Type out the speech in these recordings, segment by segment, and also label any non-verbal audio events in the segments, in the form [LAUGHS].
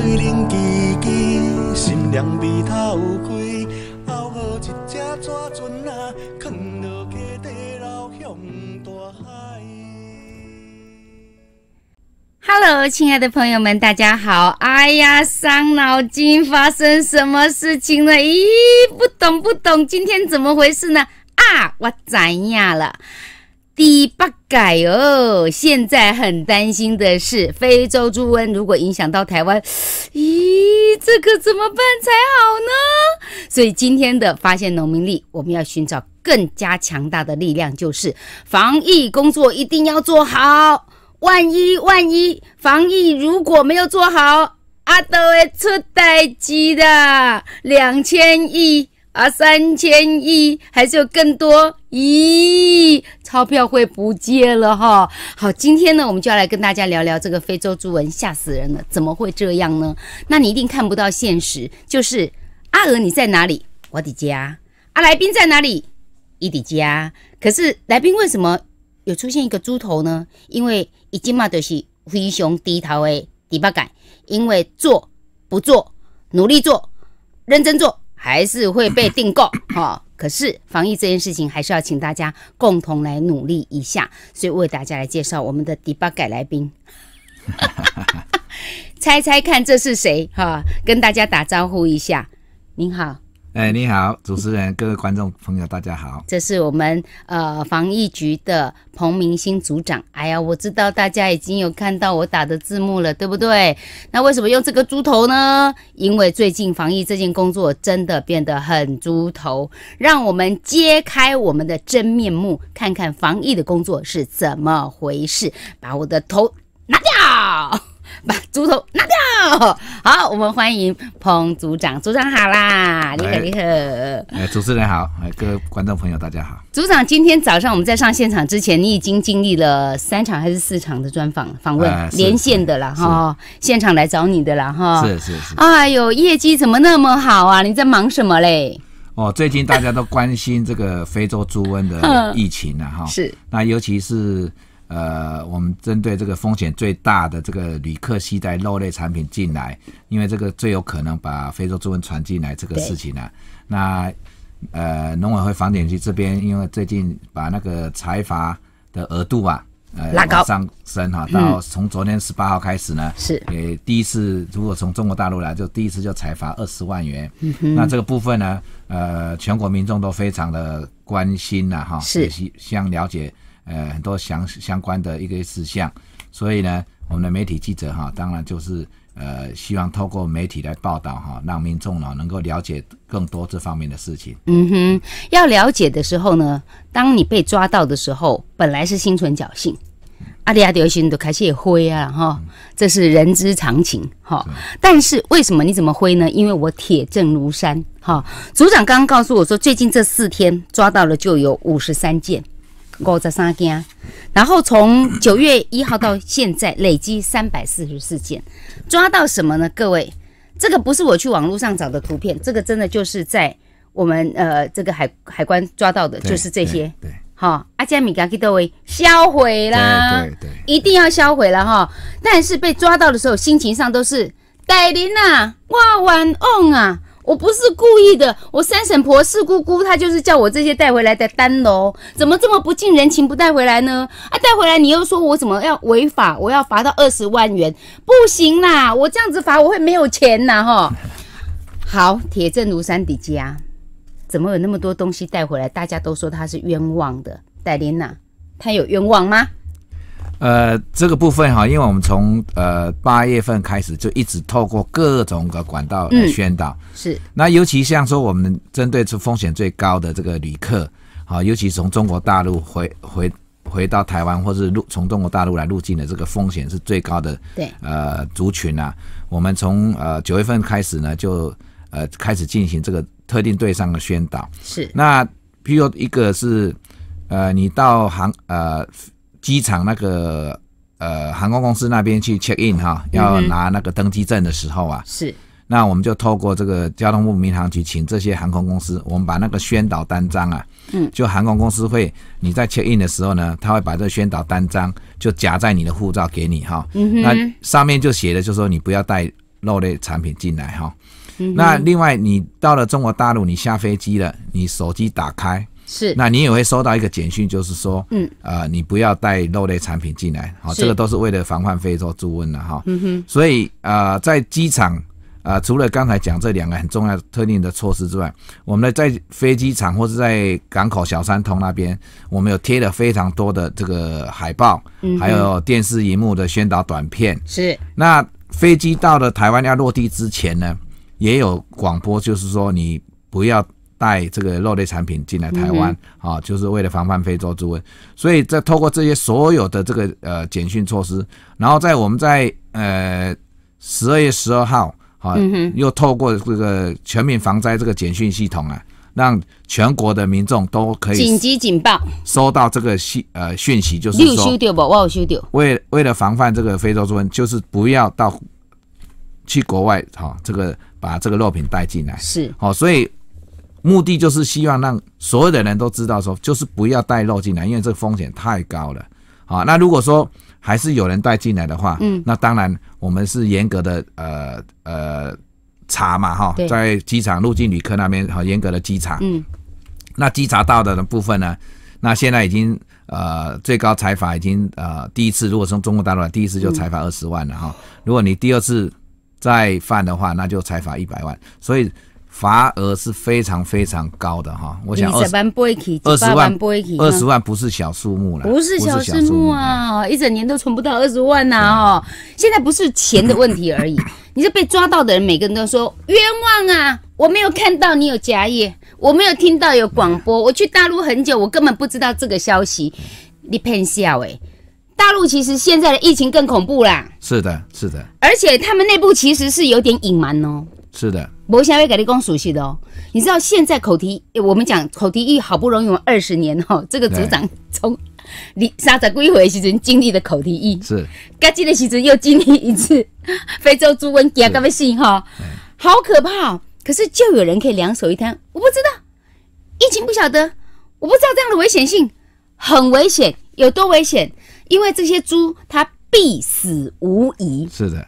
Hello，亲爱的朋友们，大家好！哎呀，伤脑筋，发生什么事情了？咦，不懂不懂，今天怎么回事呢？啊，我怎样了？第八改哦，现在很担心的是非洲猪瘟如果影响到台湾，咦，这可怎么办才好呢？所以今天的发现农民力，我们要寻找更加强大的力量，就是防疫工作一定要做好。万一万一防疫如果没有做好，阿德会出代机的两千亿啊，三千亿，还是有更多？咦？钞票会不见了哈！好，今天呢，我们就要来跟大家聊聊这个非洲猪瘟，吓死人了，怎么会这样呢？那你一定看不到现实，就是阿娥，你在哪里？我的家。阿来宾在哪里？伊的家。可是来宾为什么？有出现一个猪头呢？因为已经嘛就是非雄低头的第八感，因为做不做，努力做，认真做，还是会被订购，哈。可是，防疫这件事情还是要请大家共同来努力一下。所以，为大家来介绍我们的 d e b u 哈来宾，[LAUGHS] 猜猜看这是谁？哈，跟大家打招呼一下，您好。哎，你好，主持人，各位观众朋友，大家好。这是我们呃，防疫局的彭明星组长。哎呀，我知道大家已经有看到我打的字幕了，对不对？那为什么用这个猪头呢？因为最近防疫这件工作真的变得很猪头，让我们揭开我们的真面目，看看防疫的工作是怎么回事。把我的头拿掉。把猪头拿掉。好，我们欢迎彭组长。组长好啦，你好，你好。哎，主持人好，各位观众朋友大家好。组长，今天早上我们在上现场之前，你已经经历了三场还是四场的专访访问连线的了哈，现场来找你的了哈。是是是。哎呦，业绩怎么那么好啊？你在忙什么嘞？哦，最近大家都关心这个非洲猪瘟的 [LAUGHS] 疫情了哈。是。那尤其是。呃，我们针对这个风险最大的这个旅客携带肉类产品进来，因为这个最有可能把非洲猪瘟传进来这个事情呢。那呃，农委会房疫局这边因为最近把那个财阀的额度啊，呃，高上升哈，到从昨天十八号开始呢，是第一次，如果从中国大陆来就第一次就裁罚二十万元。嗯那这个部分呢，呃，全国民众都非常的关心呐哈，是想了解。呃，很多相相关的一个事项，所以呢，我们的媒体记者哈，当然就是呃，希望透过媒体来报道哈，让民众呢能够了解更多这方面的事情。嗯哼，要了解的时候呢，当你被抓到的时候，本来是心存侥幸，阿里阿德尼斯都开始也灰啊哈，这是人之常情哈。但是为什么你怎么灰呢？因为我铁证如山哈。组长刚刚告诉我说，最近这四天抓到了就有五十三件。五十三件，然后从九月一号到现在，累积三百四十四件，抓到什么呢？各位，这个不是我去网络上找的图片，这个真的就是在我们呃这个海海关抓到的，就是这些。对，好，阿加米加基多威，销毁啦，对对，一定要销毁了哈。但是被抓到的时候，心情上都是歹人啊，哇玩哦啊。我不是故意的，我三婶婆四姑姑，她就是叫我这些带回来的单喽，怎么这么不近人情，不带回来呢？啊，带回来你又说我怎么要违法，我要罚到二十万元，不行啦，我这样子罚我会没有钱呐，哈。好，铁证如山，的家，怎么有那么多东西带回来？大家都说他是冤枉的，戴琳娜，他有冤枉吗？呃，这个部分哈，因为我们从呃八月份开始就一直透过各种的管道来宣导，是。那尤其像说我们针对这风险最高的这个旅客，啊，尤其从中国大陆回回回到台湾或是入从中国大陆来入境的这个风险是最高的，对。呃，族群啊，我们从呃九月份开始呢，就呃开始进行这个特定对象的宣导，是。那譬如一个是，呃，你到航呃。机场那个呃，航空公司那边去 check in 哈，要拿那个登机证的时候啊，是，那我们就透过这个交通部民航局，请这些航空公司，我们把那个宣导单张啊，嗯，就航空公司会你在 check in 的时候呢，他会把这宣导单张就夹在你的护照给你哈，嗯那上面就写的就说你不要带肉类产品进来哈，嗯，那另外你到了中国大陆你下飞机了，你手机打开。是，那你也会收到一个简讯，就是说，嗯，呃，你不要带肉类产品进来，好，这个都是为了防范非洲猪瘟的哈。嗯哼。所以，呃，在机场，呃，除了刚才讲这两个很重要的特定的措施之外，我们呢在飞机场或是在港口小三通那边，我们有贴了非常多的这个海报，还有电视荧幕的宣导短片。是。那飞机到了台湾要落地之前呢，也有广播，就是说你不要。带这个肉类产品进来台湾啊，就是为了防范非洲猪瘟，所以，在透过这些所有的这个呃检讯措施，然后在我们在呃十二月十二号啊，又透过这个全民防灾这个检讯系统啊，让全国的民众都可以紧急警报收到这个信呃讯息，就是说为为了防范这个非洲猪瘟，就是不要到去国外哈，这个把这个肉品带进来是好，所以。目的就是希望让所有的人都知道，说就是不要带肉进来，因为这风险太高了。好，那如果说还是有人带进来的话，嗯，那当然我们是严格的呃呃查嘛哈，在机场入境旅客那边哈，严格的机场，嗯，那稽查到的部分呢，那现在已经呃最高财阀已经呃第一次，如果从中国大陆来，第一次就财阀二十万了哈，如果你第二次再犯的话，那就财阀一百万，所以。罚额是非常非常高的哈，我想二十万，二十万不是小数目了，不是小数目啊，一整年都存不到二十万呐哦。现在不是钱的问题而已，[LAUGHS] 你是被抓到的人，每个人都说冤枉啊，我没有看到你有假意，我没有听到有广播，我去大陆很久，我根本不知道这个消息，你骗笑哎。大陆其实现在的疫情更恐怖啦，是的，是的，而且他们内部其实是有点隐瞒哦，是的。我下回给你讲熟悉的哦。你知道现在口蹄，我们讲口蹄疫好不容易二十年哈，这个组长从你沙仔归回来时阵经历的口蹄疫，是，该记的时阵又经历一次非洲猪瘟，加个么死哈，好可怕。哦。可是就有人可以两手一摊，我不知道，疫情不晓得，我不知道这样的危险性，很危险，有多危险？因为这些猪它必死无疑。是的，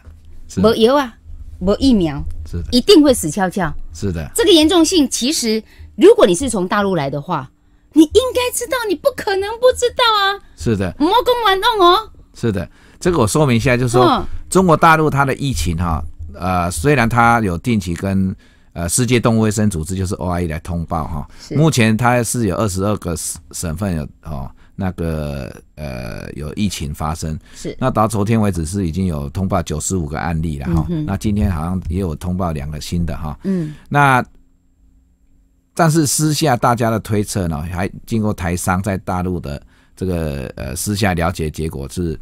没有啊。没疫苗是的，一定会死翘翘是的。这个严重性其实，如果你是从大陆来的话，你应该知道，你不可能不知道啊。是的，魔宫玩弄哦。是的，这个我说明一下，就是说中国大陆它的疫情哈，呃，虽然它有定期跟呃世界动物卫生组织就是 OIE 来通报哈，目前它是有二十二个省省份有哦。那个呃，有疫情发生，是那到昨天为止是已经有通报九十五个案例了哈。那今天好像也有通报两个新的哈。嗯，那但是私下大家的推测呢，还经过台商在大陆的这个呃私下了解，结果是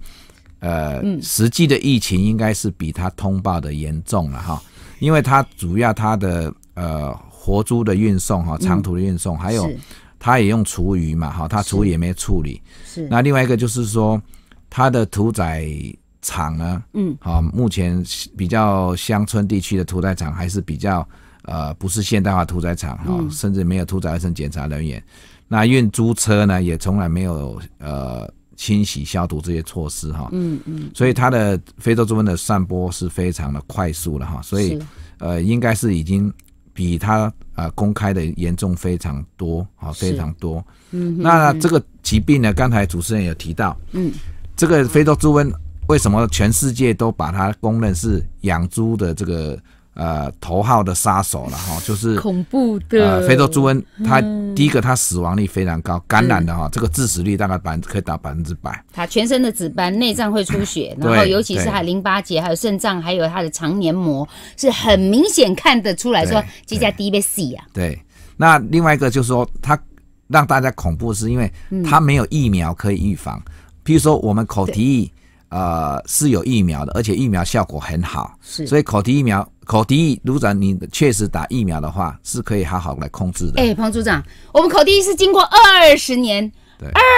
呃，实际的疫情应该是比他通报的严重了哈，因为他主要他的呃活猪的运送哈，长途的运送还有。他也用厨余嘛，哈，他厨余也没处理。是。那另外一个就是说，他的屠宰场呢，嗯，好，目前比较乡村地区的屠宰场还是比较呃，不是现代化屠宰场哈，甚至没有屠宰卫生检查人员。那运猪车呢，也从来没有呃清洗消毒这些措施哈。嗯嗯。所以它的非洲猪瘟的散播是非常的快速了哈，所以呃，应该是已经。比它啊公开的严重非常多，好非常多。嗯，那这个疾病呢？刚才主持人有提到，嗯，这个非洲猪瘟为什么全世界都把它公认是养猪的这个？呃，头号的杀手了哈，就是恐怖的非洲猪瘟。它第一个，它死亡率非常高，感染的哈，这个致死率大概百可以达百分之百。它全身的紫斑，内脏会出血，然后尤其是它淋巴结、还有肾脏、还有它的肠黏膜，是很明显看得出来说这家特别细啊。对，那另外一个就是说，它让大家恐怖是因为它没有疫苗可以预防。比如说我们口蹄疫，呃，是有疫苗的，而且疫苗效果很好，是，所以口蹄疫苗。口蹄疫，如果你确实打疫苗的话，是可以好好来控制的。哎，彭组长，我们口蹄疫是经过二十年，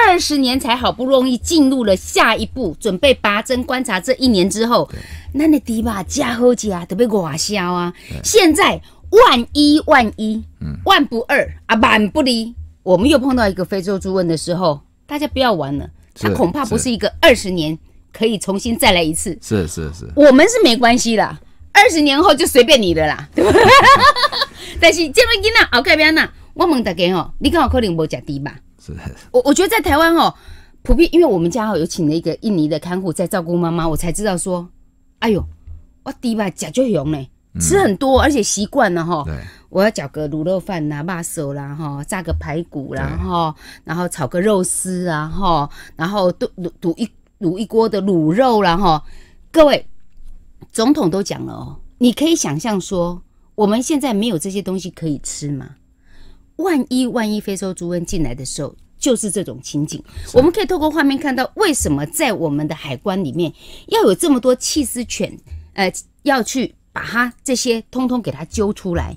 二十年才好不容易进入了下一步，准备拔针观察这一年之后，那那堤吧加好几啊，都被消啊。现在万一万一，嗯，万不二啊，万不离。我们又碰到一个非洲猪瘟的时候，大家不要玩了，它恐怕不是一个二十年可以重新再来一次。是是是，我们是没关系的。二十年后就随便你的啦，[LAUGHS] 但是这么囝仔熬改变呐。我问大家哦，你刚好可能无食猪吧？是我我觉得在台湾哦，普遍因为我们家哦有请了一个印尼的看护在照顾妈妈，我才知道说，哎呦，我猪吧嚼就融呢，吃很多，而且习惯了哈。对。我要搅个卤肉饭呐，把手啦哈，炸个排骨啦哈，然后炒个肉丝啊哈，然后炖卤煮一卤一锅的卤肉啦哈，各位。总统都讲了哦，你可以想象说，我们现在没有这些东西可以吃吗？万一万一非洲猪瘟进来的时候，就是这种情景。我们可以透过画面看到，为什么在我们的海关里面要有这么多弃尸犬，呃，要去把它这些通通给它揪出来，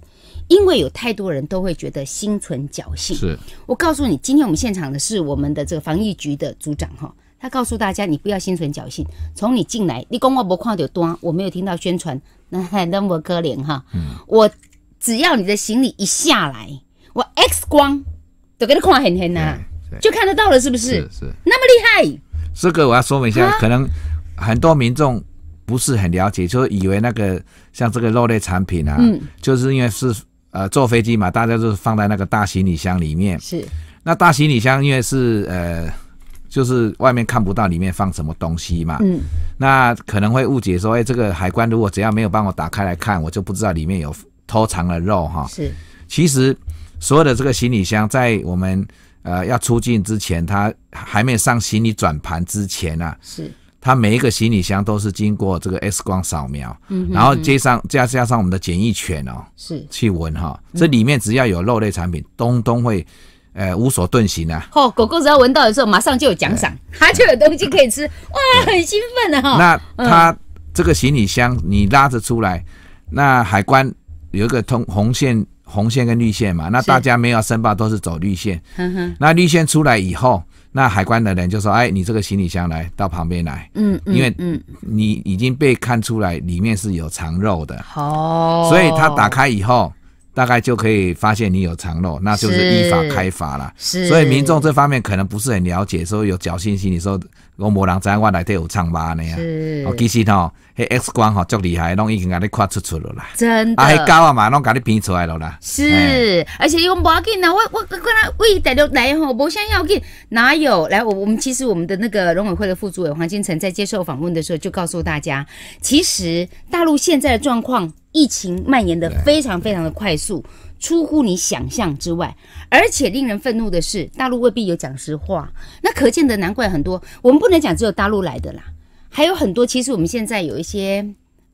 因为有太多人都会觉得心存侥幸。是，我告诉你，今天我们现场的是我们的这个防疫局的组长哈。他告诉大家，你不要心存侥幸。从你进来，你跟我不看就端，我没有听到宣传，那很那么可怜哈。我只要你的行李一下来，我 X 光都给你看很很呐，就看得到了，是不是？是是，那么厉害。这个我要说明一下，可能很多民众不是很了解，就以为那个像这个肉类产品啊，嗯，就是因为是呃坐飞机嘛，大家就是放在那个大行李箱里面。是，那大行李箱因为是呃。就是外面看不到里面放什么东西嘛，嗯，那可能会误解说，哎，这个海关如果只要没有帮我打开来看，我就不知道里面有偷藏的肉哈。是，其实所有的这个行李箱在我们呃要出境之前，它还没有上行李转盘之前啊，是，它每一个行李箱都是经过这个 X 光扫描，嗯然后接上加加上我们的检疫犬哦，是，去闻哈，这里面只要有肉类产品，通通会。呃，无所遁形啊！哦，狗狗只要闻到的时候，马上就有奖赏，它就有东西可以吃，哇，很兴奋的哈。那它这个行李箱你拉着出来，那海关有一个通红线、红线跟绿线嘛，那大家没有申报都是走绿线。那绿线出来以后，那海关的人就说：“哎，你这个行李箱来到旁边来，嗯，因为嗯，你已经被看出来里面是有藏肉的，哦，所以它打开以后。”大概就可以发现你有藏漏，那就是依法开发了。是，所以民众这方面可能不是很了解，说有侥幸心理，说我某人灾我内底有肠那呢。是，其实吼，X 光吼足厉害，拢已经把你看出出了啦。真的。啊，还高啊嘛，拢把你变出来了啦。是，而且又不要紧啦，我我刚才喂，带了来吼，不想要紧。哪有？来，我我们其实我们的那个农委会的副主委黄金城在接受访问的时候，就告诉大家，其实大陆现在的状况。疫情蔓延得非常非常的快速，出乎你想象之外，而且令人愤怒的是，大陆未必有讲实话。那可见的，难怪很多我们不能讲只有大陆来的啦，还有很多。其实我们现在有一些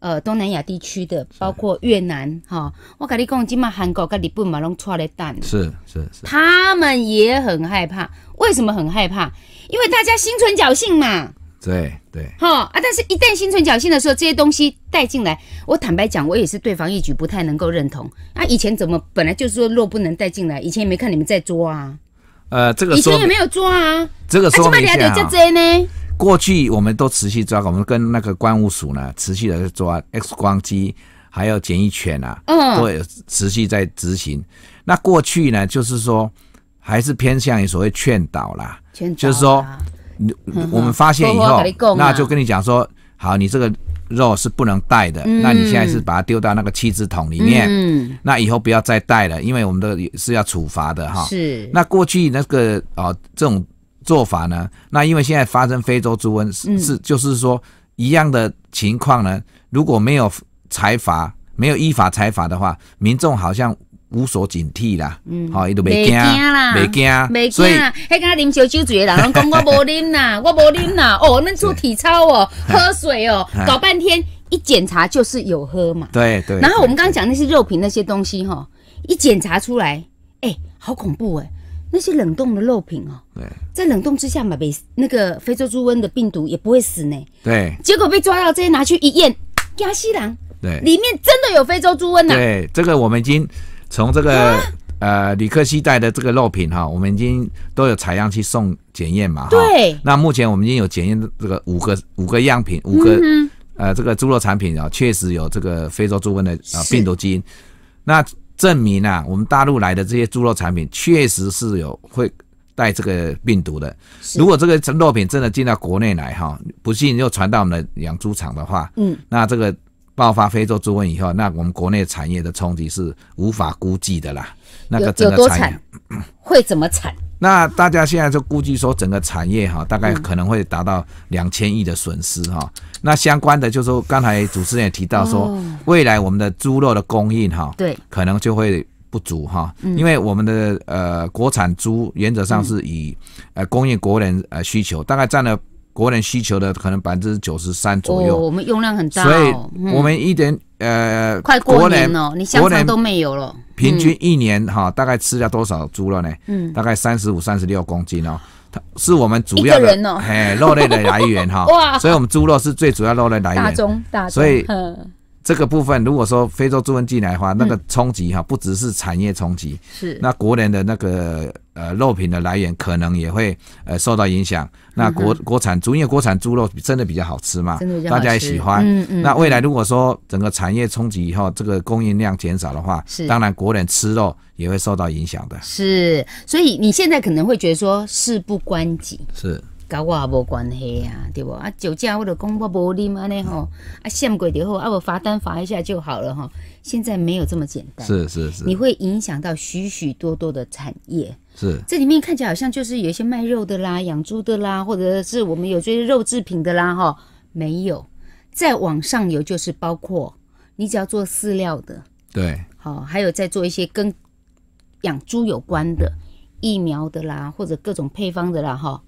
呃东南亚地区的，包括越南哈，我跟你讲，今麦韩国跟日本嘛拢出了蛋，是是是，他们也很害怕。为什么很害怕？因为大家心存侥幸嘛。对对，哈啊！但是，一旦心存侥幸的时候，这些东西带进来，我坦白讲，我也是对防疫局不太能够认同。那以前怎么本来就是说肉不能带进来，以前也没看你们在抓啊？呃，这个以前也没有抓啊？这个说怎么了解？过去我们都持续抓，我们跟那个关务署呢，持续的抓 X 光机，还有检疫犬啊，嗯，都持续在执行。那过去呢，就是说还是偏向于所谓劝导啦，劝导，就是说。我们发现以后，那就跟你讲说，好，你这个肉是不能带的，那你现在是把它丢到那个弃置桶里面，那以后不要再带了，因为我们的是要处罚的哈。是，那过去那个哦这种做法呢，那因为现在发生非洲猪瘟是就是说一样的情况呢，如果没有财阀。没有依法财罚的话，民众好像。无所警惕啦，嗯，哈，伊都未惊啦，未惊，未惊，所以迄个饮烧酒醉的人拢 [LAUGHS] 讲我无饮呐，我无饮呐。哦，恁做体操哦，[LAUGHS] 喝水哦，搞半天一检查就是有喝嘛。对对。然后我们刚刚讲那些肉品那些东西哈，一检查出来，哎，好恐怖哎，那些冷冻的肉品哦，对，在冷冻之下嘛，被那个非洲猪瘟的病毒也不会死呢。对。结果被抓到这些拿去一验，鸭西兰，对，里面真的有非洲猪瘟呐。对，这个我们已经。从这个呃李克西带的这个肉品哈，我们已经都有采样去送检验嘛哈。对。那目前我们已经有检验这个五个五个样品五个呃这个猪肉产品啊，确实有这个非洲猪瘟的啊病毒基因。那证明啊，我们大陆来的这些猪肉产品确实是有会带这个病毒的。如果这个肉品真的进到国内来哈，不幸又传到我们的养猪场的话，嗯，那这个。爆发非洲猪瘟以后，那我们国内产业的冲击是无法估计的啦。那个个产惨，会怎么惨？[LAUGHS] 那大家现在就估计说，整个产业哈，大概可能会达到两千亿的损失哈。那相关的，就是说刚才主持人也提到说，未来我们的猪肉的供应哈，对，可能就会不足哈，因为我们的呃国产猪原则上是以呃供应国人呃需求，大概占了。国人需求的可能百分之九十三左右，我们用量很大，所以我们一点呃，快过年了，你过年都没有了。平均一年哈，大概吃了多少猪肉呢？嗯，大概三十五、三十六公斤哦，它是我们主要的哎肉类的来源哈。[LAUGHS] 所以我们猪肉是最主要肉类来源，大大。所以这个部分如果说非洲猪瘟进来的话，那个冲击哈，不只是产业冲击，是那国人的那个。呃，肉品的来源可能也会呃受到影响。那国国产猪，因为国产猪肉真的比较好吃嘛，大家也喜欢。那未来如果说整个产业冲击以后，这个供应量减少的话，是当然国人吃肉也会受到影响的。是，所以你现在可能会觉得说事不关己。是。噶我也无关系啊，对不？啊酒驾或者讲我无啉安尼吼，啊闪过就好，啊我罚单罚一下就好了哈。现在没有这么简单。是是是，你会影响到许许多多的产业。是。这里面看起来好像就是有一些卖肉的啦、养猪的啦，或者是我们有这些肉制品的啦哈。没有，再往上游就是包括你只要做饲料的，对，好，还有在做一些跟养猪有关的疫苗的啦，或者各种配方的啦哈。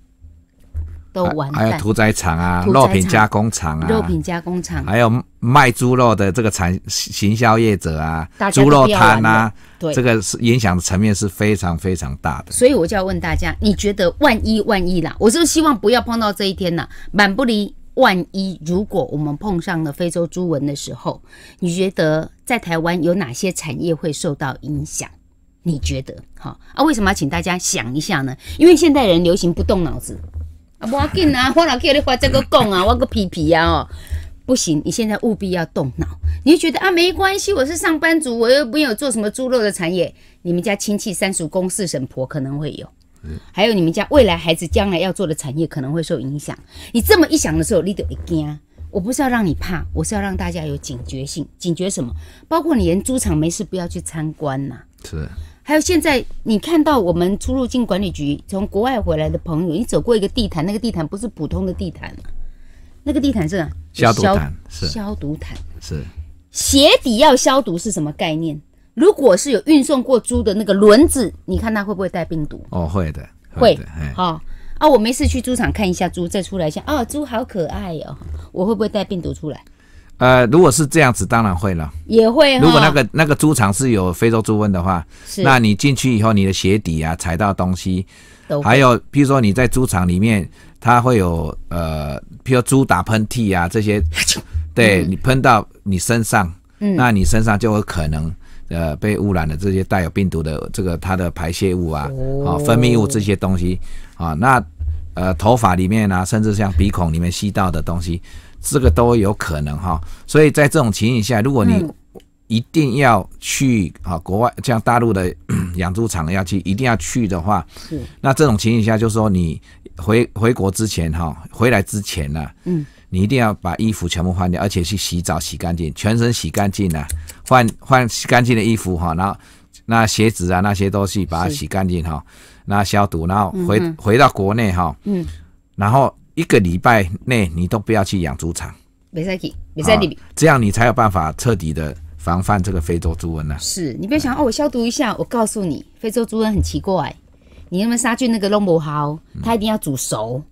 都还有屠宰场啊，肉品加工厂啊，肉品加工厂，还有卖猪肉的这个产行销业者啊，猪肉摊啊，对，这个是影响的层面是非常非常大的。所以我就要问大家，你觉得万一万一啦，我是希望不要碰到这一天呐，满不离万一，如果我们碰上了非洲猪瘟的时候，你觉得在台湾有哪些产业会受到影响？你觉得好啊？为什么要请大家想一下呢？因为现代人流行不动脑子。不要紧啊，[LAUGHS] 我老可你发这个讲啊，我个皮皮呀哦，不行，你现在务必要动脑。你觉得啊，没关系，我是上班族，我又没有做什么猪肉的产业，你们家亲戚、三叔公、四婶婆可能会有，还有你们家未来孩子将来要做的产业可能会受影响。你这么一想的时候，你就会惊。我不是要让你怕，我是要让大家有警觉性。警觉什么？包括你连猪场没事不要去参观呐。是。还有现在，你看到我们出入境管理局从国外回来的朋友，你走过一个地毯，那个地毯不是普通的地毯嘛？那个地毯是消毒毯是消毒毯是。鞋底要消毒是什么概念？如果是有运送过猪的那个轮子，你看它会不会带病毒？哦，会的，会。好啊，我没事去猪场看一下猪，再出来一下啊，猪好可爱哦，我会不会带病毒出来？呃，如果是这样子，当然会了，也会。如果那个那个猪场是有非洲猪瘟的话，那你进去以后，你的鞋底啊，踩到东西，还有，比如说你在猪场里面，它会有呃，比如猪打喷嚏啊这些，[LAUGHS] 对你喷到你身上，嗯，那你身上就有可能呃被污染的这些带有病毒的这个它的排泄物啊，哦，分泌物这些东西啊，那呃头发里面啊，甚至像鼻孔里面吸到的东西。这个都有可能哈，所以在这种情形下，如果你一定要去啊国外，像大陆的 [CLEARS THROAT] 养猪场要去，一定要去的话，那这种情形下，就是说你回回国之前哈，回来之前呢，嗯，你一定要把衣服全部换掉，而且去洗澡洗干净，全身洗干净了，换换干净的衣服哈，然后那鞋子啊那些都是把它洗干净哈，那消毒，然后回回到国内哈，嗯，然后。一个礼拜内，你都不要去养猪场。没杀鸡，没杀地，这样你才有办法彻底的防范这个非洲猪瘟呢。是你不要想哦，我消毒一下。我告诉你，非洲猪瘟很奇怪，你那么杀菌那个弄不好，它一定要煮熟、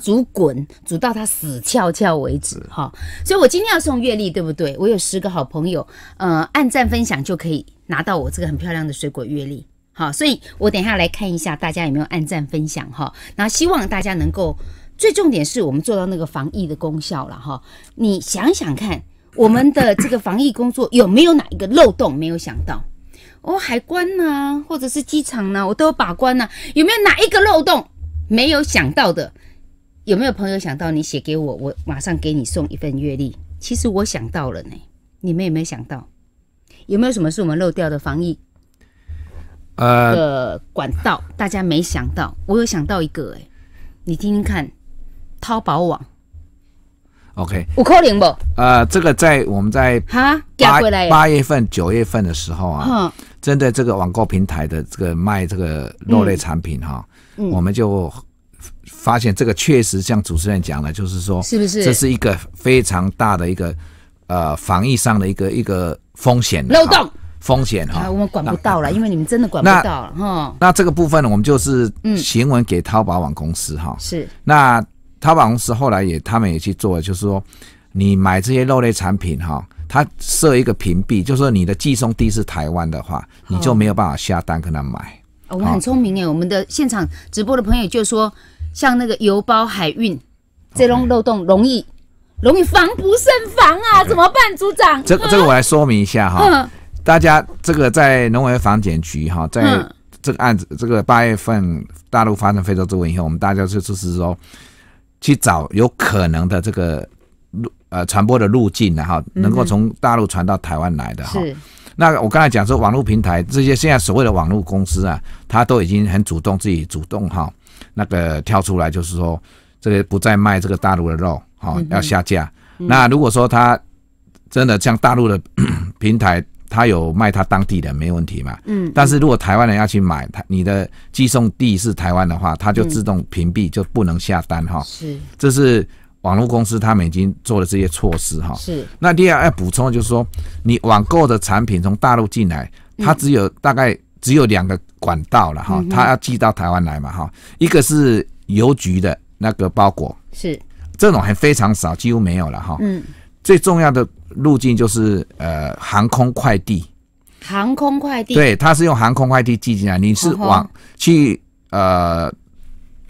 煮滚、煮到它死翘翘为止，哈。所以我今天要送月历，对不对？我有十个好朋友，呃，按赞分享就可以拿到我这个很漂亮的水果月历，好。所以我等一下来看一下大家有没有按赞分享，哈。然后希望大家能够。最重点是我们做到那个防疫的功效了哈，你想想看，我们的这个防疫工作有没有哪一个漏洞没有想到？哦，海关呢，或者是机场呢，我都有把关呢，有没有哪一个漏洞没有想到的？有没有朋友想到？你写给我，我马上给你送一份月历。其实我想到了呢，你们有没有想到？有没有什么是我们漏掉的防疫？呃，管道大家没想到，我有想到一个哎，你听听看。淘宝网，OK，有可能不？呃，这个在我们在哈八八月份、九月份的时候啊，针对这个网购平台的这个卖这个肉类产品哈，我们就发现这个确实像主持人讲的，就是说是不是这是一个非常大的一个呃防疫上的一个一个风险漏洞风险哈？我们管不到了，因为你们真的管不到了哈。那这个部分呢，我们就是行文给淘宝网公司哈，是那。淘宝公司后来也，他们也去做，就是说，你买这些肉类产品哈，它设一个屏蔽，就是说你的寄送地是台湾的话，你就没有办法下单跟他买。我们很聪明哎，我们的现场直播的朋友就说，像那个邮包海运，这种漏洞容易容易防不胜防啊，怎么办，组长？这这个我来说明一下哈，大家这个在农委防检局哈，在这个案子，这个八月份大陆发生非洲猪瘟以后，我们大家就就是说。去找有可能的这个路呃传播的路径然后能够从大陆传到台湾来的哈。那我刚才讲说，网络平台这些现在所谓的网络公司啊，他都已经很主动自己主动哈，那个跳出来就是说，这个不再卖这个大陆的肉，好要下架。那如果说他真的像大陆的 [CLEARS THROAT] 平台。他有卖他当地的没问题嘛？嗯，但是如果台湾人要去买，他你的寄送地是台湾的话，他就自动屏蔽，就不能下单哈。是，这是网络公司他们已经做的这些措施哈。是。那第二要补充的就是说，你网购的产品从大陆进来，它只有大概只有两个管道了哈，它要寄到台湾来嘛哈，一个是邮局的那个包裹，是这种还非常少，几乎没有了哈。嗯。最重要的。路径就是呃，航空快递，航空快递对，它是用航空快递寄进来。你是网去呃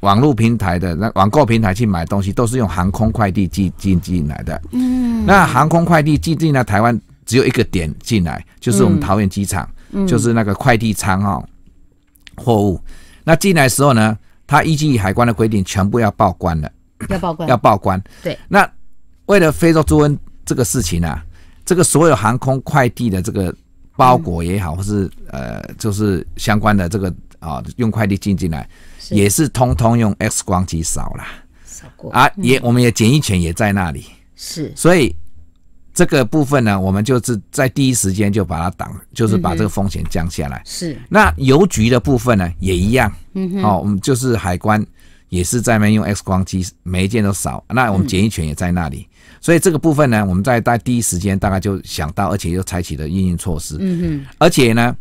网络平台的那网购平台去买东西，都是用航空快递寄进进来的。嗯，那航空快递寄进来台湾只有一个点进来，就是我们桃园机场，就是那个快递仓哦，货物。那进来的时候呢，它依据海关的规定，全部要报关的，要报关，要报关。对，那为了非洲猪瘟。这个事情呢，这个所有航空快递的这个包裹也好，或是呃，就是相关的这个啊，用快递进进来，也是通通用 X 光机扫了，扫过啊，也我们也检疫犬也在那里，是，所以这个部分呢，我们就是在第一时间就把它挡，就是把这个风险降下来。是，那邮局的部分呢也一样，嗯，哦，我们就是海关也是在那边用 X 光机每一件都扫，那我们检疫犬也在那里。所以这个部分呢，我们在在第一时间大概就想到，而且又采取了应对措施。嗯嗯。而且呢，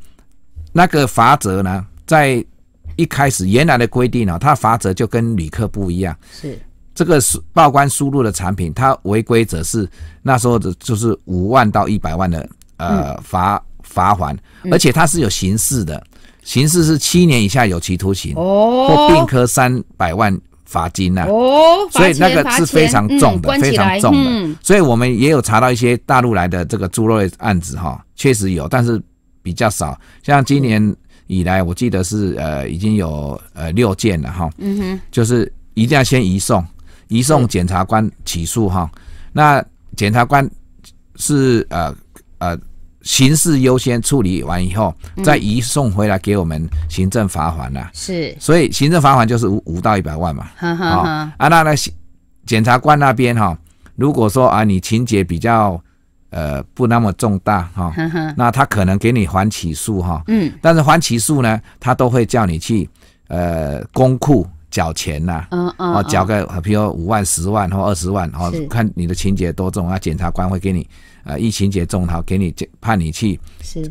那个罚则呢，在一开始原来的规定哦，它罚则就跟旅客不一样。是。这个是报关输入的产品，它违规则是那时候的就是五万到一百万的呃罚罚款，而且它是有刑事的，刑事是七年以下有期徒刑，哦，或并科三百万。罚金啊，哦，所以那个是非常重的，非常重的，所以我们也有查到一些大陆来的这个猪肉案子哈，确实有，但是比较少。像今年以来，我记得是呃已经有呃六件了哈，嗯哼，就是一定要先移送，移送检察官起诉哈。那检察官是呃呃。刑事优先处理完以后，再移送回来给我们行政罚款呐。是，所以行政罚款就是五五到一百万嘛。哈。啊，那那检察官那边哈，如果说啊你情节比较呃不那么重大哈，那他可能给你缓起诉哈。嗯。但是缓起诉呢，他都会叫你去呃公库缴钱呐。啊啊。啊，缴个比如五万、十万或二十万，好看你的情节多重啊，检察官会给你。呃，疫情严重，好，给你判你去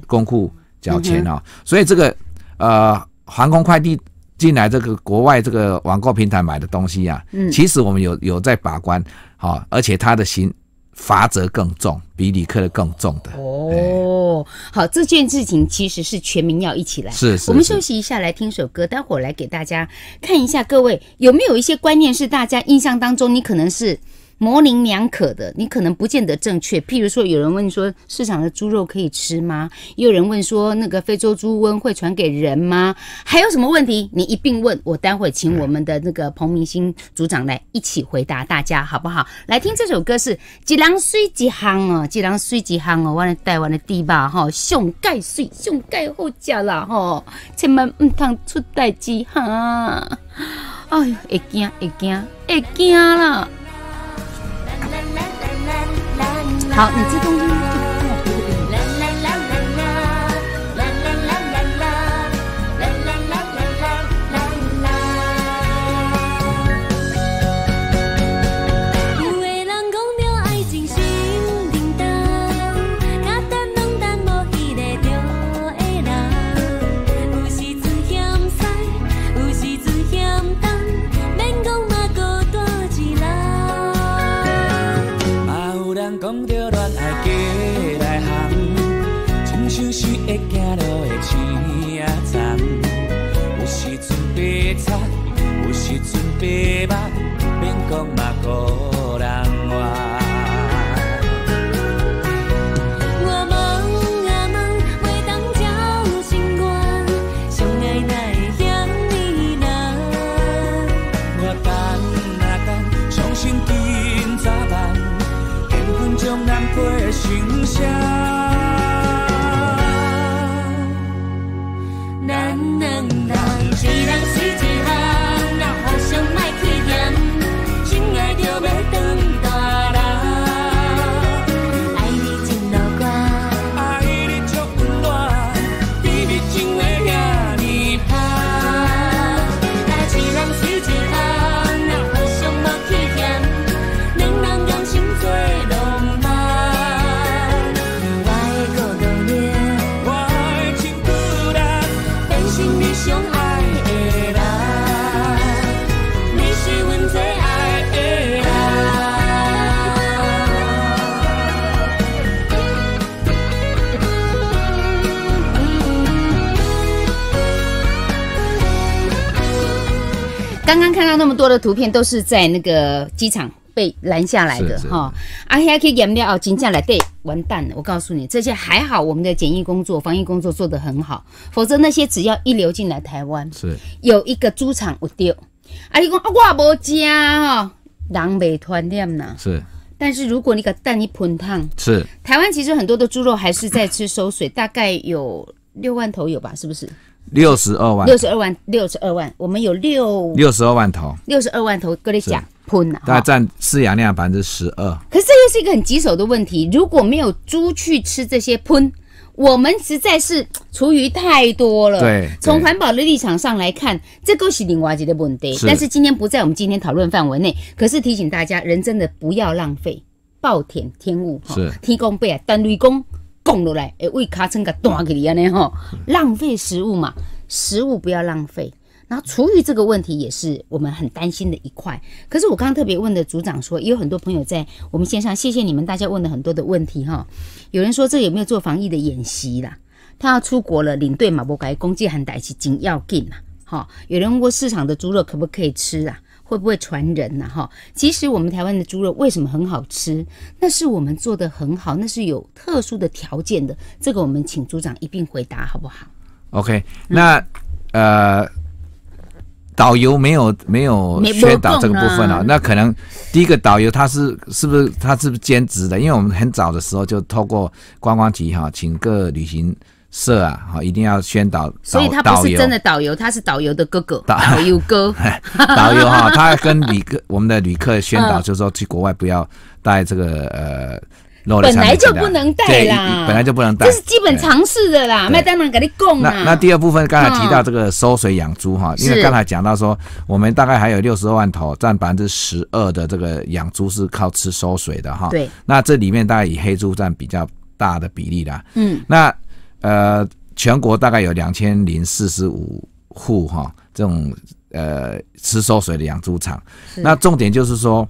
公库缴钱哦。所以这个呃，航空快递进来这个国外这个网购平台买的东西呀，嗯，其实我们有有在把关，好，而且它的刑罚则更重，比旅客更重的。哦，好，这件事情其实是全民要一起来。是，我们休息一下，来听首歌。待会儿来给大家看一下，各位有没有一些观念是大家印象当中，你可能是。模棱两可的，你可能不见得正确。譬如说，有人问说，市场的猪肉可以吃吗？也有人问说，那个非洲猪瘟会传给人吗？还有什么问题，你一并问我。待会请我们的那个彭明星组长来一起回答大家，好不好？来听这首歌，是几人水几行》哦，几人水几行》哦，我的带湾的猪肉哈，上盖水，上盖好食啦哈，千万唔通出代志哈。哎呦，会惊，会惊，会惊啦！好，你自动机。能。刚刚看到那么多的图片，都是在那个机场被拦下来的哈。啊，还可以验掉哦，进下来对，完蛋！了！我告诉你，这些还好，我们的检疫工作、防疫工作做得很好，否则那些只要一流进来台湾，是有一个猪场丢，啊，你个啊哇伯家哈，狼狈团练呐。是，但是如果你个蛋一盆烫，是台湾其实很多的猪肉还是在吃收水，大概有六万头有吧，是不是？六十二万，六十二万，六十二万，我们有六六十二万头，六十二万头。跟你讲，喷大概占饲养量百分之十二。可是这又是一个很棘手的问题，如果没有猪去吃这些喷，我们实在是厨余太多了。对，从环保的立场上来看，这个是另外一的问题，但是今天不在我们今天讨论范围内。可是提醒大家，人真的不要浪费，暴殄天物。是，提供不养，但地公。拱落来，哎，为他真个断给你安尼吼，浪费食物嘛，食物不要浪费。然后厨余这个问题也是我们很担心的一块。可是我刚刚特别问的组长说，也有很多朋友在我们线上，谢谢你们大家问了很多的问题哈。有人说这有没有做防疫的演习啦？他要出国了，领队嘛，无改公鸡很歹，起，紧要紧啦，哈。有人问过市场的猪肉可不可以吃啊？会不会传人呢？哈，其实我们台湾的猪肉为什么很好吃？那是我们做的很好，那是有特殊的条件的。这个我们请组长一并回答，好不好？OK，那呃，导游没有没有宣导这个部分啊？那可能第一个导游他是是不是他是不是兼职的？因为我们很早的时候就透过观光局哈，请各旅行。是啊，哈，一定要宣导。所以，他不是真的导游，他是导游的哥哥，导游哥。[LAUGHS] 导游哈，他跟旅客，我们的旅客宣导，就是说去国外不要带这个呃。本来就不能带啦，本来就不能带，这是基本常识的啦。麦当劳给你供。那那第二部分刚才提到这个收水养猪哈，因为刚才讲到说，我们大概还有六十万头，占百分之十二的这个养猪是靠吃收水的哈。对。那这里面大概以黑猪占比较大的比例啦。嗯。那呃，全国大概有两千零四十五户哈，这种呃，吃收水的养猪场。那重点就是说，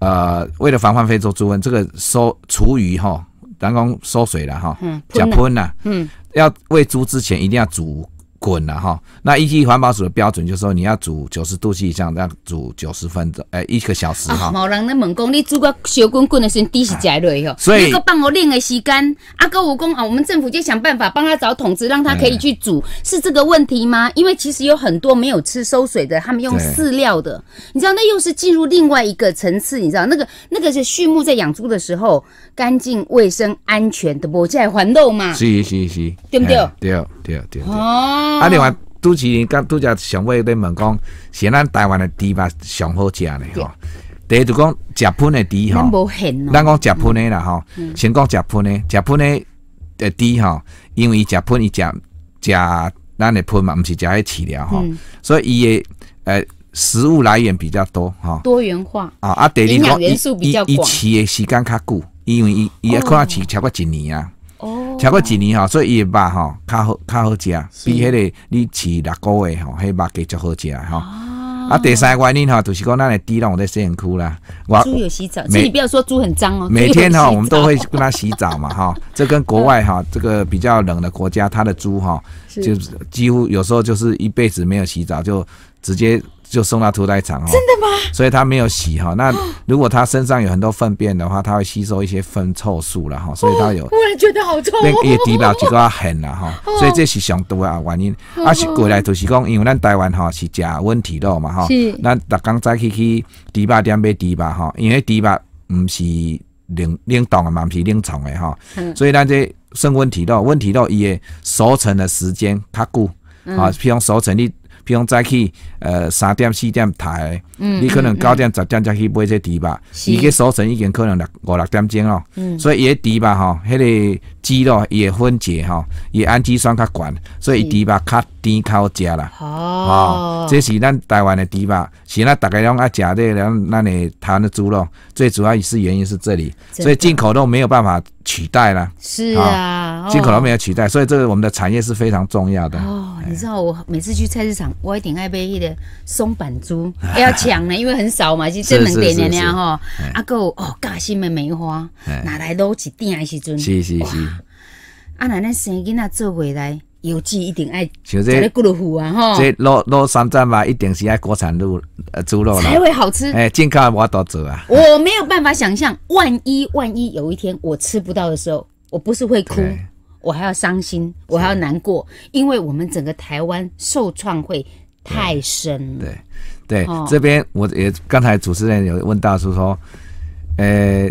呃，为了防范非洲猪瘟，这个收厨余哈，人工收水了哈，讲喷呐，嗯，要喂猪之前一定要煮。滚了哈！那一级环保署的标准就是说，你要煮九十度以上，要煮九十分钟，哎，一个小时哈。好，人恁问讲，你煮个小滚滚的时间滴是几耐哟？所以那个帮我练个时间，阿哥五公啊，我们政府就想办法帮他找桶子，让他可以去煮，是这个问题吗？因为其实有很多没有吃收水的，他们用饲料的，你知道那又是进入另外一个层次，你知道那个那个是畜牧在养猪的时候，干净卫生安全的不？在还环保嘛？是是是，对不对？对。对对对，啊！另外，都市人今都只上尾在问讲，是咱台湾的猪嘛上好食的吼？第一就讲食喷的猪吼，咱讲食喷的啦吼，先讲食喷的，食喷的的猪吼，因为食喷伊食食咱的喷嘛，毋是食迄饲料吼，所以伊的呃食物来源比较多哈，多元化啊啊！第二，营伊伊饲的时间较久，因为伊伊一看饲差不多一年啊。哦，超过几年哈，所以也肉哈，较好较好吃，比迄个你饲六个月吼，迄肉比较好吃哈。啊，第三原因哈，就是人那你第一让我在先哭了。猪有洗澡，所以你不要说猪很脏哦。每天哈，我们都会跟它洗澡嘛哈。[LAUGHS] 这跟国外哈，这个比较冷的国家，它的猪哈，就是几乎有时候就是一辈子没有洗澡，就直接。就送到屠宰场哦。真的吗？所以它没有洗哈。那如果它身上有很多粪便的话，它会吸收一些粪臭素了哈。所以它有，忽然觉得好臭。所以地巴这个很了哈。所以这是上多啊原因。啊，是过来就是讲，因为咱台湾哈是食温体肉嘛哈。是。咱逐家早去去地巴店买猪肉哈，因为猪肉不是冷冷冻的嘛，蛮是冷藏的哈。嗯。所以咱这生温体肉，温体肉的熟成的时间较久啊，譬如熟成你。比方早起呃，三点、四点抬，你可能九点、十点才去买这猪吧。伊个熟成已经可能六、五六点钟哦，所以伊个猪吧，吼迄个肌肉伊会分解吼伊氨基酸较悬，所以猪吧较。地烤食啦，哦，这是咱台湾的地吧？是咱大家拢爱食的，然后咱的谈的猪肉，最主要也是原因是这里，所以进口肉没有办法取代啦。是啊，进口肉没有取代，所以这个我们的产业是非常重要的。哦，你知道我每次去菜市场，我一定爱买一点松板猪，[LAUGHS] 要抢呢，因为很少嘛，就只能点点点哈。啊，够哦，嘉兴的梅花拿来卤起点的时阵，是是是，啊，奶恁生囡仔做回来。有机一定爱，像这锅炉虎啊哈，这肉肉三斩嘛，一定是爱国产肉呃猪肉啦，才会好吃。哎，进口也无多做啊。我没有办法想象，万一万一有一天我吃不到的时候，我不是会哭，我还要伤心，我还要难过，因为我们整个台湾受创会太深。对对，这边我也刚才主持人有问大叔说，呃，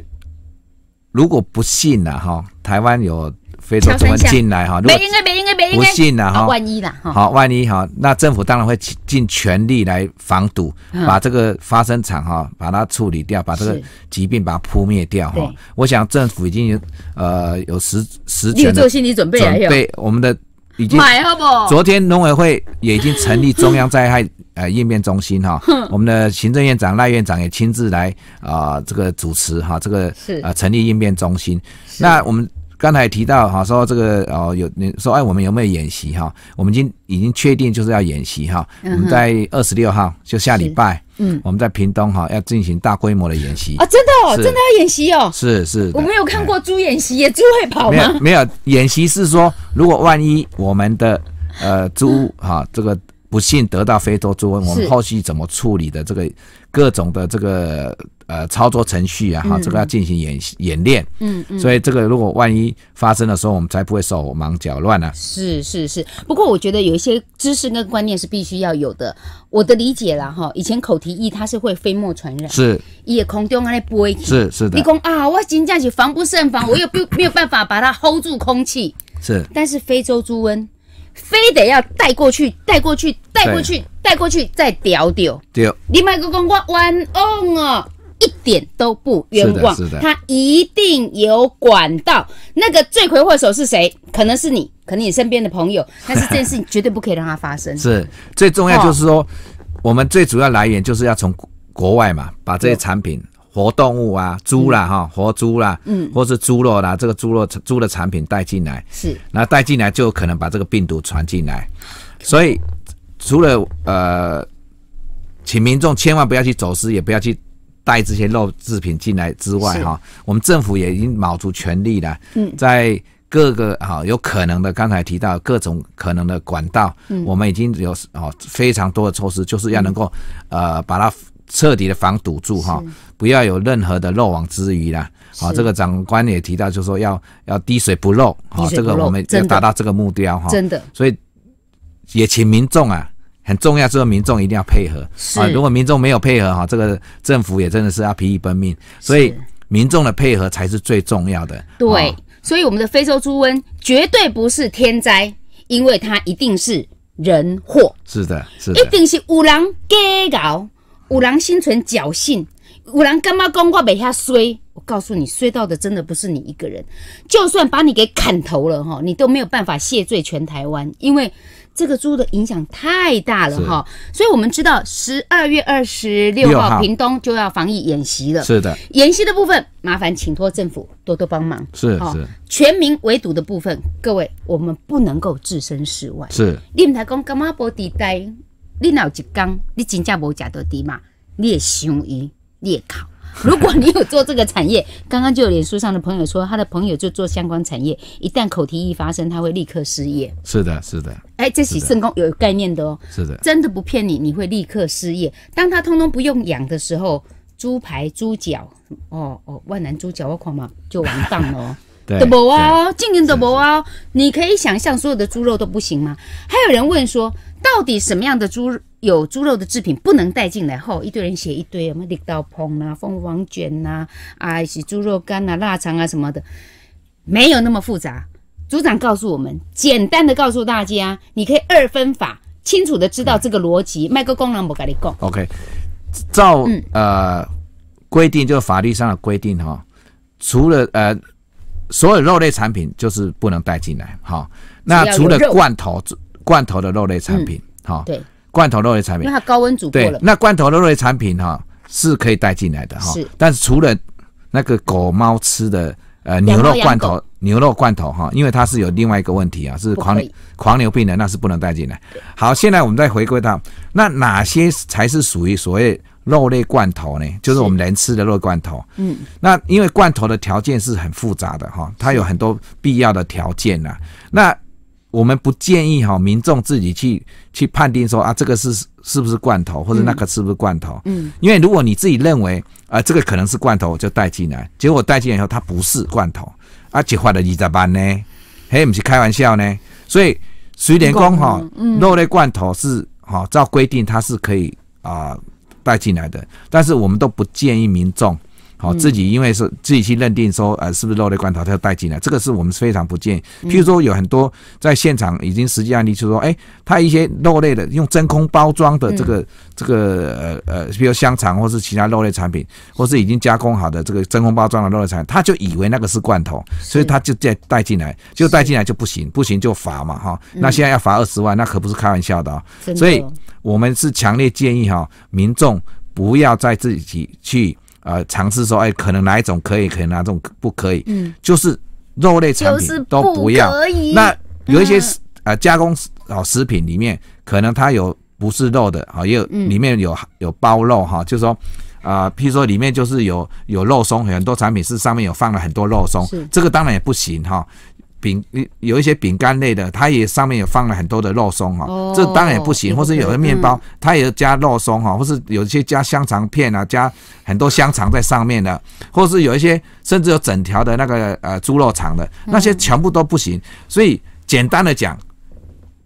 如果不信呢哈，台湾有。非洲怎么进来哈？如应该不应该应该不了哈？万一啦哈，好，万一哈，那政府当然会尽尽全力来防堵，把这个发生场哈，把它处理掉，把这个疾病把它扑灭掉哈。我想政府已经有呃有十十，全做心理准备了，对我们的已经买好不？昨天农委会也已经成立中央灾害 [LAUGHS] 呃应变中心哈，我们的行政院长赖院长也亲自来啊这个主持哈这个是啊成立应变中心，那我们。刚才提到哈说这个哦有你说哎我们有没有演习哈我们已经已经确定就是要演习哈我们在二十六号就下礼拜嗯我们在屏东哈要进行大规模的演习啊真的哦真的要演习哦是是我没有看过猪演习野猪会跑吗没有演习是说如果万一我们的呃猪哈这个不幸得到非洲猪瘟我们后续怎么处理的这个。各种的这个呃操作程序啊，哈，这个要进行演演练。嗯嗯。所以这个如果万一发生的时候，我们才不会手忙脚乱呢。是是是。不过我觉得有一些知识跟观念是必须要有的。我的理解了哈，以前口蹄疫它是会飞沫传染，是，也空中来播。是是的。你讲啊，我今天就防不胜防，我又不 [LAUGHS] 没有办法把它 hold 住空气。是。但是非洲猪瘟。非得要带过去，带过去，带过去，带过去，再屌屌。屌，你买个公公弯哦，一点都不冤枉。是的，他一定有管道。那个罪魁祸首是谁？可能是你，可能你身边的朋友。但是这件事绝对不可以让它发生。[LAUGHS] 是，最重要就是说，我们最主要来源就是要从国外嘛，把这些产品。活动物啊，猪啦哈，活猪啦，嗯，或是猪肉啦，这个猪肉猪的产品带进来，是，那带进来就有可能把这个病毒传进来，所以除了呃，请民众千万不要去走私，也不要去带这些肉制品进来之外哈，我们政府也已经卯足全力了，嗯，在各个哈，有可能的，刚才提到各种可能的管道，嗯，我们已经有哦非常多的措施，就是要能够呃把它。彻底的防堵住哈，不要有任何的漏网之鱼啦。好，这个长官也提到，就是说要要滴水不漏啊。这个我们要达到这个目标哈，真的。所以也请民众啊，很重要，就是民众一定要配合啊。如果民众没有配合哈，这个政府也真的是要疲于奔命。所以民众的配合才是最重要的。对，所以我们的非洲猪瘟绝对不是天灾，因为它一定是人祸。是的，是的，一定是有人机搞，五郎心存侥幸，五郎干吗讲我袂下衰？我告诉你，衰到的真的不是你一个人。就算把你给砍头了哈，你都没有办法谢罪全台湾，因为这个猪的影响太大了哈。所以，我们知道十二月二十六号屏东就要防疫演习了。是的，演习的部分麻烦请托政府多多帮忙。是，是。全民围堵的部分，各位我们不能够置身事外。是，你唔台公干吗不地带？你有一刚，你真价没降到低嘛？你也想伊，你也考。如果你有做这个产业，刚刚就有脸书上的朋友说，他的朋友就做相关产业，一旦口蹄疫发生，他会立刻失业。是的，是的。哎，这是圣公有概念的哦。是的，真的不骗你，你会立刻失业。当他通通不用养的时候，猪排、猪脚，哦哦，万能猪脚，我讲嘛，就完蛋了。[LAUGHS] 哦。对，得无啊，今年得无啊？你可以想象所有的猪肉都不行吗？还有人问说。到底什么样的猪有猪肉的制品不能带进来？后一堆人写一堆什么绿豆烹啊、凤凰卷啊、啊一猪肉干啊、腊肠啊什么的，没有那么复杂。组长告诉我们，简单的告诉大家，你可以二分法，清楚的知道这个逻辑。麦克工人不跟你讲。OK，照呃规定就是法律上的规定哈，除了呃所有肉类产品就是不能带进来。哈，那除了罐头。罐头的肉类产品，哈，对，罐头肉类产品，那高温煮过了，那罐头肉类产品哈是可以带进来的哈，但是除了那个狗猫吃的呃牛肉罐头，牛肉罐头哈，因为它是有另外一个问题啊，是狂狂牛病的，那是不能带进来。好，现在我们再回归到那哪些才是属于所谓肉类罐头呢？就是我们人吃的肉罐头。嗯，那因为罐头的条件是很复杂的哈，它有很多必要的条件呢。那我们不建议哈民众自己去去判定说啊这个是是不是罐头或者那个是不是罐头，嗯，因为如果你自己认为啊这个可能是罐头就带进来，结果带进来以后它不是罐头，啊，就发了疑杂斑呢，嘿，不是开玩笑呢。所以水然讲哈肉类罐头是哈照规定它是可以啊带进来的，但是我们都不建议民众。好，自己因为是自己去认定说，呃，是不是肉类罐头，他就带进来。这个是我们非常不建议。譬如说，有很多在现场已经实际案例，就是说，哎，他一些肉类的用真空包装的这个这个呃呃，比如香肠或是其他肉类产品，或是已经加工好的这个真空包装的肉类产品，他就以为那个是罐头，所以他就再带进来，就带进来就不行，不行就罚嘛哈。那现在要罚二十万，那可不是开玩笑的啊。所以我们是强烈建议哈，民众不要再自己去。呃，尝试说，哎，可能哪一种可以，可能哪一种不可以，嗯，就是肉类产品都不要。那有一些是呃加工哦食品里面，可能它有不是肉的啊，也有里面有有包肉哈，就是说啊，譬如说里面就是有有肉松，很多产品是上面有放了很多肉松，这个当然也不行哈。饼，有一些饼干类的，它也上面也放了很多的肉松啊，这当然也不行。或是有的面包，它也加肉松哈，或是有一些加香肠片啊，加很多香肠在上面的，或是有一些甚至有整条的那个呃猪肉肠的，那些全部都不行。所以简单的讲。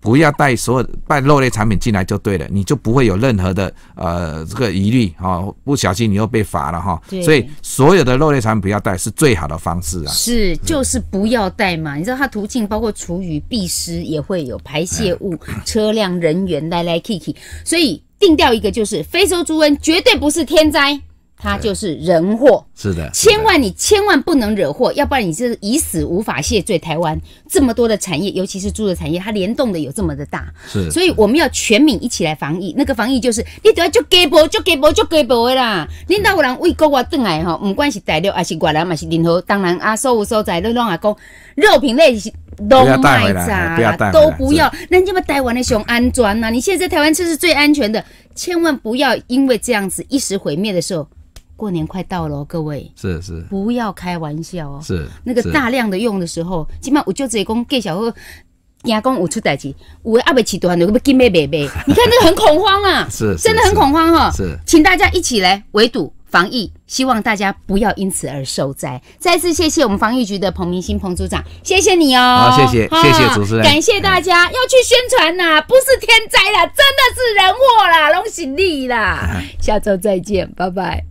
不要带所有带肉类产品进来就对了，你就不会有任何的呃这个疑虑哈，不小心你又被罚了哈。所以所有的肉类产品不要带是最好的方式啊。是，就是不要带嘛。你知道它途径包括厨余、地湿也会有排泄物、车辆、人员来来去去，所以定掉一个就是非洲猪瘟绝对不是天灾。它就是人祸，是的，千万你千万不能惹祸，要不然你就是以死无法谢罪。台湾这么多的产业，尤其是猪的产业，它联动的有这么的大，是，所以我们要全民一起来防疫。那个防疫就是，你只要就给波就给波就给波啦。领导人，我一我话进来哈，不管是大陆还是越南，还是任何，当然啊，所有所在那拢啊讲肉品类是都卖啥，都不要。人家把台湾的熊安装啦，你现在在台湾吃是最安全的，千万不要因为这样子一时毁灭的时候。过年快到了，各位是是，不要开玩笑哦。是那个大量的用的时候，起码我就直接讲给小二惊工，我出代志，我阿伯起多很多金麦麦麦，[LAUGHS] 你看那很恐慌啊，是真的很恐慌哈。是，请大家一起来围堵防疫，希望大家不要因此而受灾。再次谢谢我们防疫局的彭明星彭组长，谢谢你哦，好谢谢谢谢主持人，感谢大家要去宣传呐，不是天灾了，真的是人祸啦，龙行力啦，下周再见，拜拜。